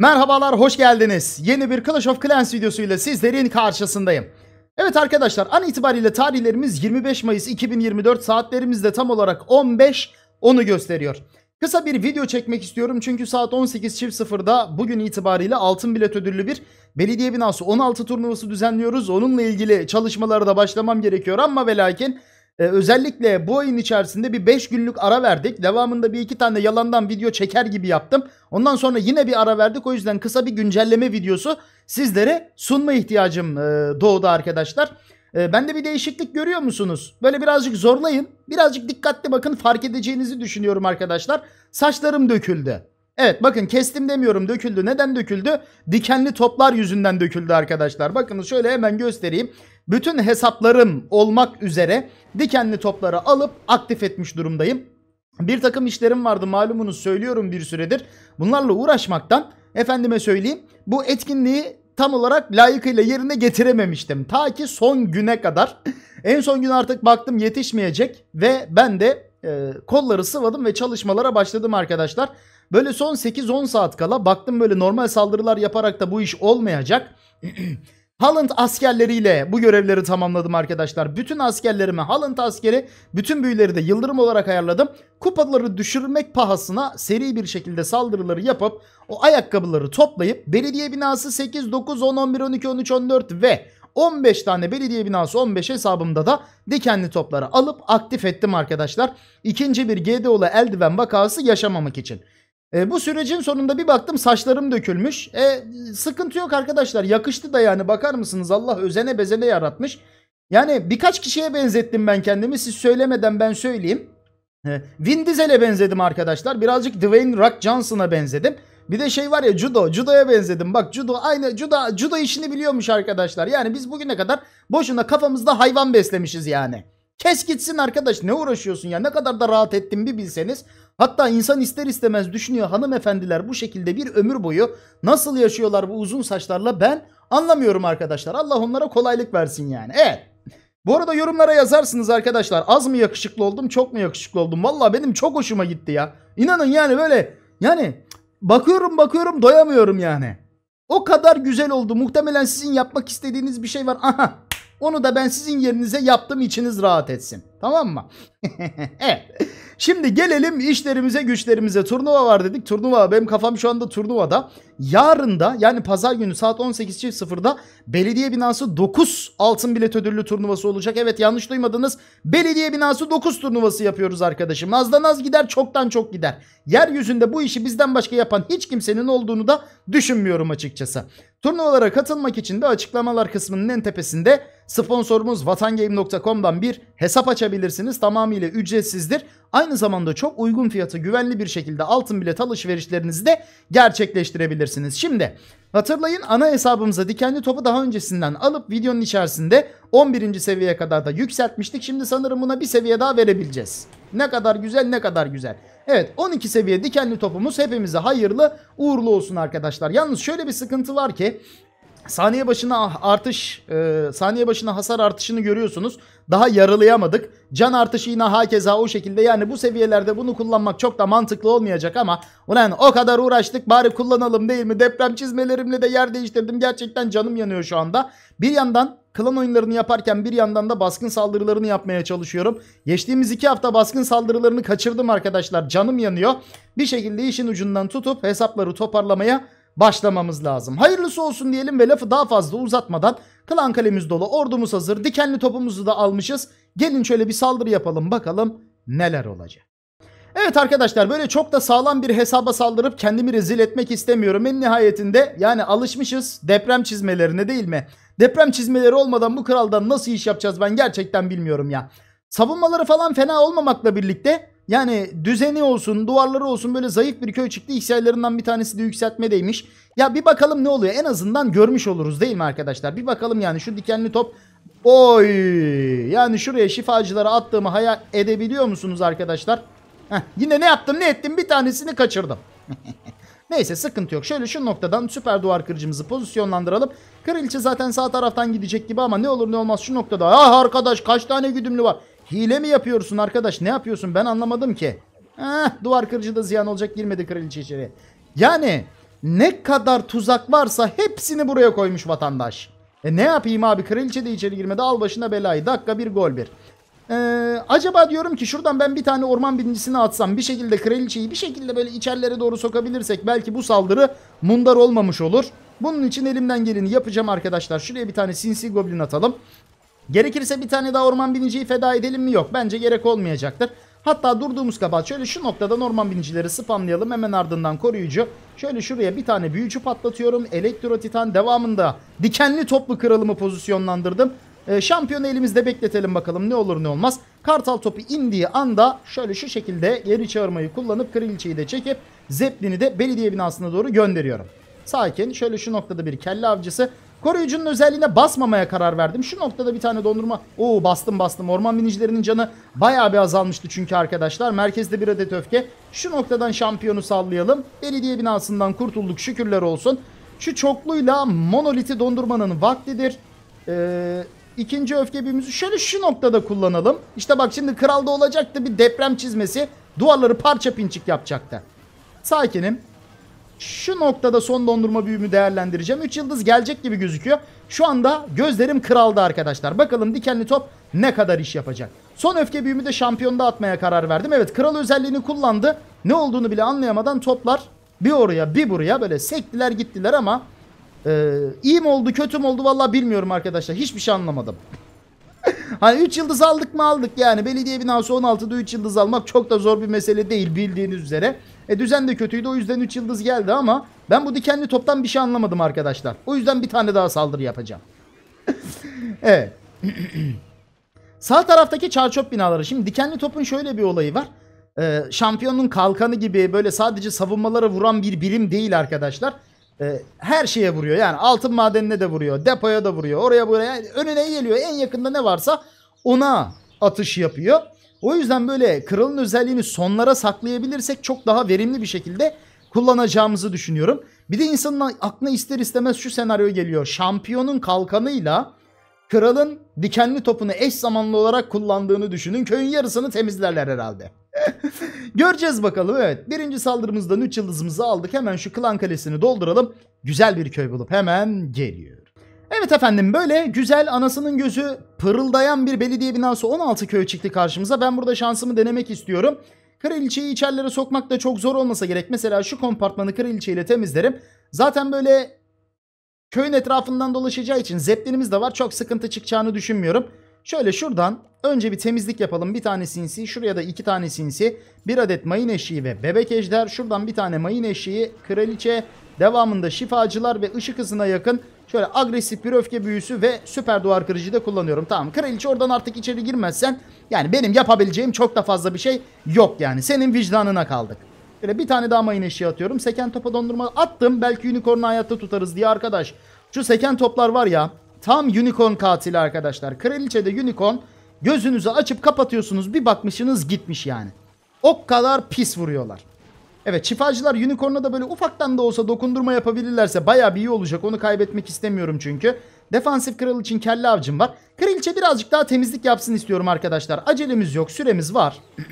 Merhabalar, hoş geldiniz. Yeni bir Clash of Clans videosuyla sizlerin karşısındayım. Evet arkadaşlar, an itibariyle tarihlerimiz 25 Mayıs 2024 saatlerimizde tam olarak 15 onu gösteriyor. Kısa bir video çekmek istiyorum çünkü saat 18.00'da bugün itibariyle altın bilet ödüllü bir belediye binası 16 turnuvası düzenliyoruz. Onunla ilgili çalışmalara da başlamam gerekiyor ama ve lakin ee, özellikle bu ayın içerisinde bir 5 günlük ara verdik. Devamında bir iki tane yalandan video çeker gibi yaptım. Ondan sonra yine bir ara verdik. O yüzden kısa bir güncelleme videosu sizlere sunma ihtiyacım e, doğdu arkadaşlar. E, ben de bir değişiklik görüyor musunuz? Böyle birazcık zorlayın. Birazcık dikkatli bakın fark edeceğinizi düşünüyorum arkadaşlar. Saçlarım döküldü. Evet bakın kestim demiyorum döküldü. Neden döküldü? Dikenli toplar yüzünden döküldü arkadaşlar. Bakın, şöyle hemen göstereyim bütün hesaplarım olmak üzere dikenli topları alıp aktif etmiş durumdayım. Bir takım işlerim vardı malumunu söylüyorum bir süredir. Bunlarla uğraşmaktan efendime söyleyeyim bu etkinliği tam olarak layıkıyla yerine getirememiştim. Ta ki son güne kadar. en son gün artık baktım yetişmeyecek ve ben de e, kolları sıvadım ve çalışmalara başladım arkadaşlar. Böyle son 8-10 saat kala baktım böyle normal saldırılar yaparak da bu iş olmayacak. Halant askerleriyle bu görevleri tamamladım arkadaşlar. Bütün askerlerimi Halant askeri, bütün büyüleri de yıldırım olarak ayarladım. Kupaları düşürmek pahasına seri bir şekilde saldırıları yapıp o ayakkabıları toplayıp belediye binası 8, 9, 10, 11, 12, 13, 14 ve 15 tane belediye binası 15 hesabımda da dikenli topları alıp aktif ettim arkadaşlar. İkinci bir GDO'lu eldiven vakası yaşamamak için. E, bu sürecin sonunda bir baktım saçlarım dökülmüş. E, sıkıntı yok arkadaşlar. Yakıştı da yani bakar mısınız? Allah özene bezene yaratmış. Yani birkaç kişiye benzettim ben kendimi. Siz söylemeden ben söyleyeyim. E, Vin Diesel'e benzedim arkadaşlar. Birazcık Dwayne Rock Johnson'a benzedim. Bir de şey var ya judo. Judo'ya benzedim. Bak judo aynı judo judo işini biliyormuş arkadaşlar. Yani biz bugüne kadar boşuna kafamızda hayvan beslemişiz yani. Kes gitsin arkadaş ne uğraşıyorsun ya ne kadar da rahat ettim bir bilseniz. Hatta insan ister istemez düşünüyor hanımefendiler bu şekilde bir ömür boyu nasıl yaşıyorlar bu uzun saçlarla ben anlamıyorum arkadaşlar. Allah onlara kolaylık versin yani. Evet. Bu arada yorumlara yazarsınız arkadaşlar. Az mı yakışıklı oldum çok mu yakışıklı oldum? Valla benim çok hoşuma gitti ya. İnanın yani böyle yani bakıyorum bakıyorum doyamıyorum yani. O kadar güzel oldu. Muhtemelen sizin yapmak istediğiniz bir şey var. Aha onu da ben sizin yerinize yaptım içiniz rahat etsin. Tamam mı? evet. Şimdi gelelim işlerimize güçlerimize. Turnuva var dedik. Turnuva benim kafam şu anda turnuvada. Yarın da yani pazar günü saat 18.00'da belediye binası 9 altın bilet ödüllü turnuvası olacak. Evet yanlış duymadınız. Belediye binası 9 turnuvası yapıyoruz arkadaşım. Azdan az gider çoktan çok gider. Yeryüzünde bu işi bizden başka yapan hiç kimsenin olduğunu da düşünmüyorum açıkçası. Turnuvalara katılmak için de açıklamalar kısmının en tepesinde sponsorumuz vatangame.com'dan bir hesap açabilirsiniz ulaşabilirsiniz. Tamamıyla ücretsizdir. Aynı zamanda çok uygun fiyatı güvenli bir şekilde altın bilet alışverişlerinizi de gerçekleştirebilirsiniz. Şimdi hatırlayın ana hesabımıza dikenli topu daha öncesinden alıp videonun içerisinde 11. seviyeye kadar da yükseltmiştik. Şimdi sanırım buna bir seviye daha verebileceğiz. Ne kadar güzel ne kadar güzel. Evet 12 seviye dikenli topumuz hepimize hayırlı uğurlu olsun arkadaşlar. Yalnız şöyle bir sıkıntı var ki Saniye başına artış, e, saniye başına hasar artışını görüyorsunuz. Daha yaralayamadık. Can artışı yine hakeza o şekilde. Yani bu seviyelerde bunu kullanmak çok da mantıklı olmayacak ama ulan o kadar uğraştık bari kullanalım değil mi? Deprem çizmelerimle de yer değiştirdim. Gerçekten canım yanıyor şu anda. Bir yandan klan oyunlarını yaparken bir yandan da baskın saldırılarını yapmaya çalışıyorum. Geçtiğimiz iki hafta baskın saldırılarını kaçırdım arkadaşlar. Canım yanıyor. Bir şekilde işin ucundan tutup hesapları toparlamaya başlamamız lazım. Hayırlısı olsun diyelim ve lafı daha fazla uzatmadan klan kalemiz dolu ordumuz hazır dikenli topumuzu da almışız. Gelin şöyle bir saldırı yapalım bakalım neler olacak. Evet arkadaşlar böyle çok da sağlam bir hesaba saldırıp kendimi rezil etmek istemiyorum. En nihayetinde yani alışmışız deprem çizmelerine değil mi? Deprem çizmeleri olmadan bu kraldan nasıl iş yapacağız ben gerçekten bilmiyorum ya. Savunmaları falan fena olmamakla birlikte yani düzeni olsun, duvarları olsun böyle zayıf bir köy çıktı. İhsiyelerinden bir tanesi de yükseltmedeymiş. Ya bir bakalım ne oluyor. En azından görmüş oluruz değil mi arkadaşlar? Bir bakalım yani şu dikenli top. Oy! Yani şuraya şifacıları attığımı hayal edebiliyor musunuz arkadaşlar? Heh, yine ne yaptım ne ettim bir tanesini kaçırdım. Neyse sıkıntı yok. Şöyle şu noktadan süper duvar kırıcımızı pozisyonlandıralım. Kraliçe zaten sağ taraftan gidecek gibi ama ne olur ne olmaz şu noktada. Ah arkadaş kaç tane güdümlü var. Hile mi yapıyorsun arkadaş? Ne yapıyorsun? Ben anlamadım ki. Eh, duvar kırıcı da ziyan olacak girmedi kraliçe içeri. Yani ne kadar tuzak varsa hepsini buraya koymuş vatandaş. E ne yapayım abi kraliçe de içeri girmedi al başına belayı. Dakika bir gol bir. Ee, acaba diyorum ki şuradan ben bir tane orman birincisini atsam bir şekilde kraliçeyi bir şekilde böyle içerilere doğru sokabilirsek belki bu saldırı mundar olmamış olur. Bunun için elimden geleni yapacağım arkadaşlar. Şuraya bir tane sinsi goblin atalım. Gerekirse bir tane daha orman biniciyi feda edelim mi? Yok. Bence gerek olmayacaktır. Hatta durduğumuz kabahat şöyle şu noktada orman binicileri spamlayalım. Hemen ardından koruyucu. Şöyle şuraya bir tane büyücü patlatıyorum. Elektro titan devamında dikenli toplu kralımı pozisyonlandırdım. Ee, şampiyonu elimizde bekletelim bakalım ne olur ne olmaz. Kartal topu indiği anda şöyle şu şekilde geri çağırmayı kullanıp kraliçeyi de çekip zeplini de belediye binasına doğru gönderiyorum. Sakin şöyle şu noktada bir kelle avcısı Koruyucunun özelliğine basmamaya karar verdim. Şu noktada bir tane dondurma... Oo bastım bastım. Orman minicilerinin canı bayağı bir azalmıştı çünkü arkadaşlar. Merkezde bir adet öfke. Şu noktadan şampiyonu sallayalım. Belediye binasından kurtulduk şükürler olsun. Şu çokluyla monoliti dondurmanın vaktidir. Ee, ikinci öfke büyümüzü şöyle şu noktada kullanalım. İşte bak şimdi kralda olacaktı bir deprem çizmesi. Duvarları parça pinçik yapacaktı. Sakinim. Şu noktada son dondurma büyümü değerlendireceğim. 3 yıldız gelecek gibi gözüküyor. Şu anda gözlerim kraldı arkadaşlar. Bakalım dikenli top ne kadar iş yapacak. Son öfke büyümü de şampiyonda atmaya karar verdim. Evet kral özelliğini kullandı. Ne olduğunu bile anlayamadan toplar bir oraya bir buraya böyle sektiler gittiler ama e, iyi mi oldu kötü mü oldu valla bilmiyorum arkadaşlar. Hiçbir şey anlamadım. hani 3 yıldız aldık mı aldık yani. Belediye binası 16'da 3 yıldız almak çok da zor bir mesele değil bildiğiniz üzere. E düzen de kötüydü o yüzden 3 yıldız geldi ama ben bu dikenli toptan bir şey anlamadım arkadaşlar. O yüzden bir tane daha saldırı yapacağım. Sağ taraftaki çarçöp binaları. Şimdi dikenli topun şöyle bir olayı var. Ee, şampiyonun kalkanı gibi böyle sadece savunmalara vuran bir birim değil arkadaşlar. Ee, her şeye vuruyor. Yani altın madenine de vuruyor. Depoya da vuruyor. Oraya buraya. Yani önüne geliyor. En yakında ne varsa ona atış yapıyor. O yüzden böyle kralın özelliğini sonlara saklayabilirsek çok daha verimli bir şekilde kullanacağımızı düşünüyorum. Bir de insanın aklına ister istemez şu senaryo geliyor. Şampiyonun kalkanıyla kralın dikenli topunu eş zamanlı olarak kullandığını düşünün. Köyün yarısını temizlerler herhalde. Göreceğiz bakalım evet. Birinci saldırımızdan 3 yıldızımızı aldık. Hemen şu klan kalesini dolduralım. Güzel bir köy bulup hemen geliyor. Evet efendim böyle güzel anasının gözü pırıldayan bir belediye binası 16 köy çıktı karşımıza. Ben burada şansımı denemek istiyorum. Kraliçeyi içerilere sokmak da çok zor olmasa gerek. Mesela şu kompartmanı ile temizlerim. Zaten böyle köyün etrafından dolaşacağı için zeplinimiz de var. Çok sıkıntı çıkacağını düşünmüyorum. Şöyle şuradan Önce bir temizlik yapalım. Bir tane sinsi. Şuraya da iki tane sinsi. Bir adet mayın eşiği ve bebek ejder. Şuradan bir tane mayın eşiği. Kraliçe. Devamında şifacılar ve ışık hızına yakın. Şöyle agresif bir öfke büyüsü ve süper duvar kırıcı da kullanıyorum. Tamam kraliçe oradan artık içeri girmezsen. Yani benim yapabileceğim çok da fazla bir şey yok yani. Senin vicdanına kaldık. Böyle bir tane daha mayın eşiği atıyorum. Seken topa dondurma attım. Belki unicorn'u hayatta tutarız diye arkadaş. Şu seken toplar var ya. Tam unicorn katili arkadaşlar. Kraliçe de unicorn. Gözünüzü açıp kapatıyorsunuz bir bakmışsınız gitmiş yani. O kadar pis vuruyorlar. Evet çifacılar Unicorn'a da böyle ufaktan da olsa dokundurma yapabilirlerse baya bir iyi olacak. Onu kaybetmek istemiyorum çünkü. Defansif kral için kelle avcım var. Kraliçe birazcık daha temizlik yapsın istiyorum arkadaşlar. Acelemiz yok süremiz var.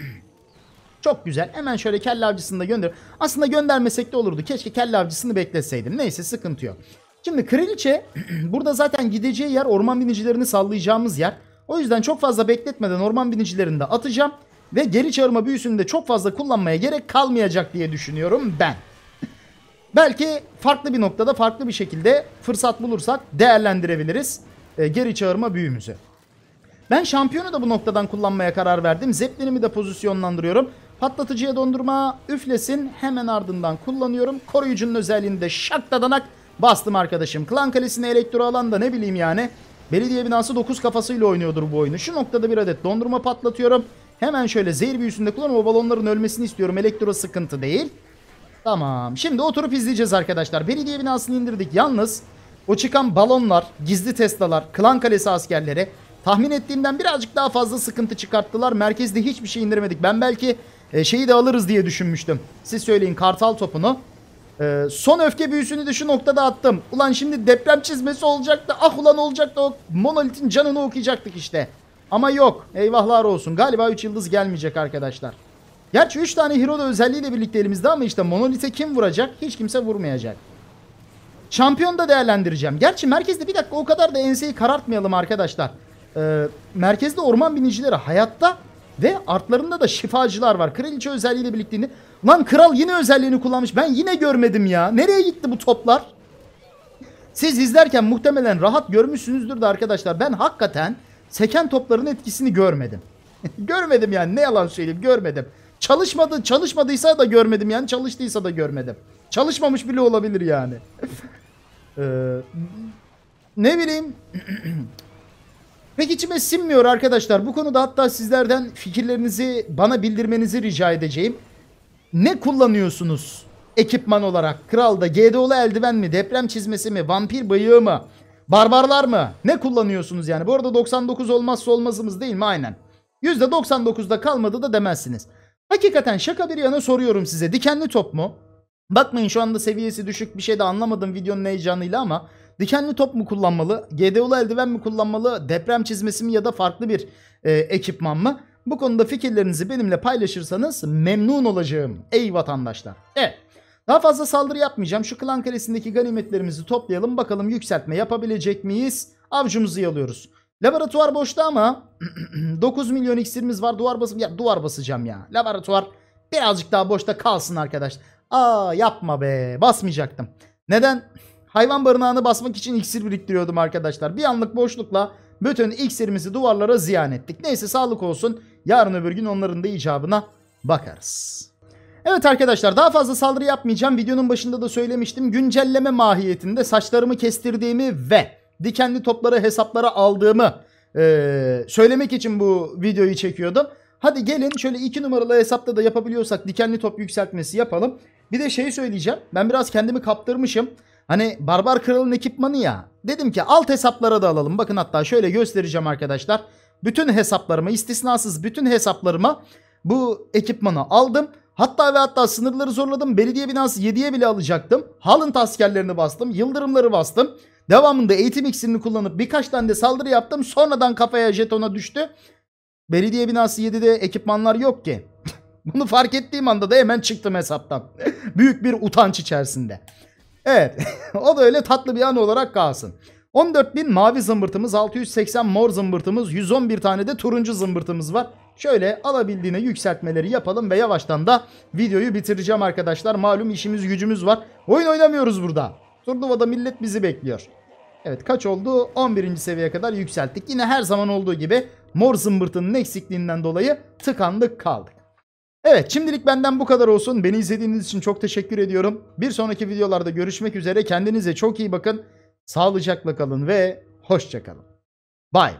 Çok güzel. Hemen şöyle kelle avcısını da gönder. Aslında göndermesek de olurdu. Keşke kelle avcısını bekletseydim. Neyse sıkıntı yok. Şimdi kraliçe burada zaten gideceği yer orman binicilerini sallayacağımız yer. O yüzden çok fazla bekletmeden orman binicilerini de atacağım. Ve geri çağırma büyüsünü de çok fazla kullanmaya gerek kalmayacak diye düşünüyorum ben. Belki farklı bir noktada farklı bir şekilde fırsat bulursak değerlendirebiliriz e, geri çağırma büyümüzü. Ben şampiyonu da bu noktadan kullanmaya karar verdim. Zeppelin'imi de pozisyonlandırıyorum. Patlatıcıya dondurma üflesin. Hemen ardından kullanıyorum. Koruyucunun özelliğini de şaktadanak bastım arkadaşım. Klan kalesini elektro alan da ne bileyim yani. Belediye binası 9 kafasıyla oynuyordur bu oyunu. Şu noktada bir adet dondurma patlatıyorum. Hemen şöyle zehir büyüsünde kullanıp o balonların ölmesini istiyorum. Elektro sıkıntı değil. Tamam. Şimdi oturup izleyeceğiz arkadaşlar. Belediye binasını indirdik. Yalnız o çıkan balonlar, gizli testalar, klan kalesi askerleri tahmin ettiğimden birazcık daha fazla sıkıntı çıkarttılar. Merkezde hiçbir şey indirmedik. Ben belki e, şeyi de alırız diye düşünmüştüm. Siz söyleyin kartal topunu. Ee, son öfke büyüsünü de şu noktada attım. Ulan şimdi deprem çizmesi olacaktı. Ah ulan olacaktı o monolitin canını okuyacaktık işte. Ama yok. Eyvahlar olsun. Galiba 3 yıldız gelmeyecek arkadaşlar. Gerçi 3 tane hero da özelliğiyle birlikte elimizde ama işte monolite kim vuracak? Hiç kimse vurmayacak. Şampiyon da değerlendireceğim. Gerçi merkezde bir dakika o kadar da enseyi karartmayalım arkadaşlar. Ee, merkezde orman binicileri hayatta ve artlarında da şifacılar var. Kraliçe özelliğiyle birlikliğini. Lan kral yine özelliğini kullanmış. Ben yine görmedim ya. Nereye gitti bu toplar? Siz izlerken muhtemelen rahat görmüşsünüzdür de arkadaşlar. Ben hakikaten seken topların etkisini görmedim. görmedim yani ne yalan söyleyeyim görmedim. Çalışmadı, çalışmadıysa da görmedim yani çalıştıysa da görmedim. Çalışmamış bile olabilir yani. ee, ne bileyim Pek içime sinmiyor arkadaşlar. Bu konuda hatta sizlerden fikirlerinizi bana bildirmenizi rica edeceğim. Ne kullanıyorsunuz ekipman olarak? Kralda GDO'lu eldiven mi? Deprem çizmesi mi? Vampir bıyığı mı? Barbarlar mı? Ne kullanıyorsunuz yani? Bu arada 99 olmazsa olmazımız değil mi? Aynen. %99'da kalmadı da demezsiniz. Hakikaten şaka bir yana soruyorum size. Dikenli top mu? Bakmayın şu anda seviyesi düşük bir şey de anlamadım videonun heyecanıyla ama Dikenli top mu kullanmalı? GDO'lu eldiven mi kullanmalı? Deprem çizmesi mi ya da farklı bir e, ekipman mı? Bu konuda fikirlerinizi benimle paylaşırsanız memnun olacağım. Ey vatandaşlar. Evet. Daha fazla saldırı yapmayacağım. Şu klan kalesindeki ganimetlerimizi toplayalım. Bakalım yükseltme yapabilecek miyiz? Avcumuzu yalıyoruz. Laboratuvar boşta ama 9 milyon iksirimiz var. Duvar basım ya duvar basacağım ya. Laboratuvar birazcık daha boşta kalsın arkadaş. Aa yapma be. Basmayacaktım. Neden? Hayvan barınağını basmak için iksir biriktiriyordum arkadaşlar. Bir anlık boşlukla bütün iksirimizi duvarlara ziyan ettik. Neyse sağlık olsun. Yarın öbür gün onların da icabına bakarız. Evet arkadaşlar daha fazla saldırı yapmayacağım. Videonun başında da söylemiştim. Güncelleme mahiyetinde saçlarımı kestirdiğimi ve dikenli topları hesaplara aldığımı ee, söylemek için bu videoyu çekiyordum. Hadi gelin şöyle iki numaralı hesapta da yapabiliyorsak dikenli top yükseltmesi yapalım. Bir de şey söyleyeceğim. Ben biraz kendimi kaptırmışım. Hani Barbar Kral'ın ekipmanı ya. Dedim ki alt hesaplara da alalım. Bakın hatta şöyle göstereceğim arkadaşlar. Bütün hesaplarıma istisnasız bütün hesaplarıma bu ekipmanı aldım. Hatta ve hatta sınırları zorladım. Belediye binası 7'ye bile alacaktım. Haaland askerlerini bastım. Yıldırımları bastım. Devamında eğitim iksirini kullanıp birkaç tane de saldırı yaptım. Sonradan kafaya jetona düştü. Belediye binası 7'de ekipmanlar yok ki. Bunu fark ettiğim anda da hemen çıktım hesaptan. Büyük bir utanç içerisinde. Evet o da öyle tatlı bir an olarak kalsın. 14.000 mavi zımbırtımız, 680 mor zımbırtımız, 111 tane de turuncu zımbırtımız var. Şöyle alabildiğine yükseltmeleri yapalım ve yavaştan da videoyu bitireceğim arkadaşlar. Malum işimiz gücümüz var. Oyun oynamıyoruz burada. Turnuvada millet bizi bekliyor. Evet kaç oldu? 11. seviyeye kadar yükselttik. Yine her zaman olduğu gibi mor zımbırtının eksikliğinden dolayı tıkandık kaldık. Evet şimdilik benden bu kadar olsun. Beni izlediğiniz için çok teşekkür ediyorum. Bir sonraki videolarda görüşmek üzere. Kendinize çok iyi bakın. Sağlıcakla kalın ve hoşçakalın. Bay bay.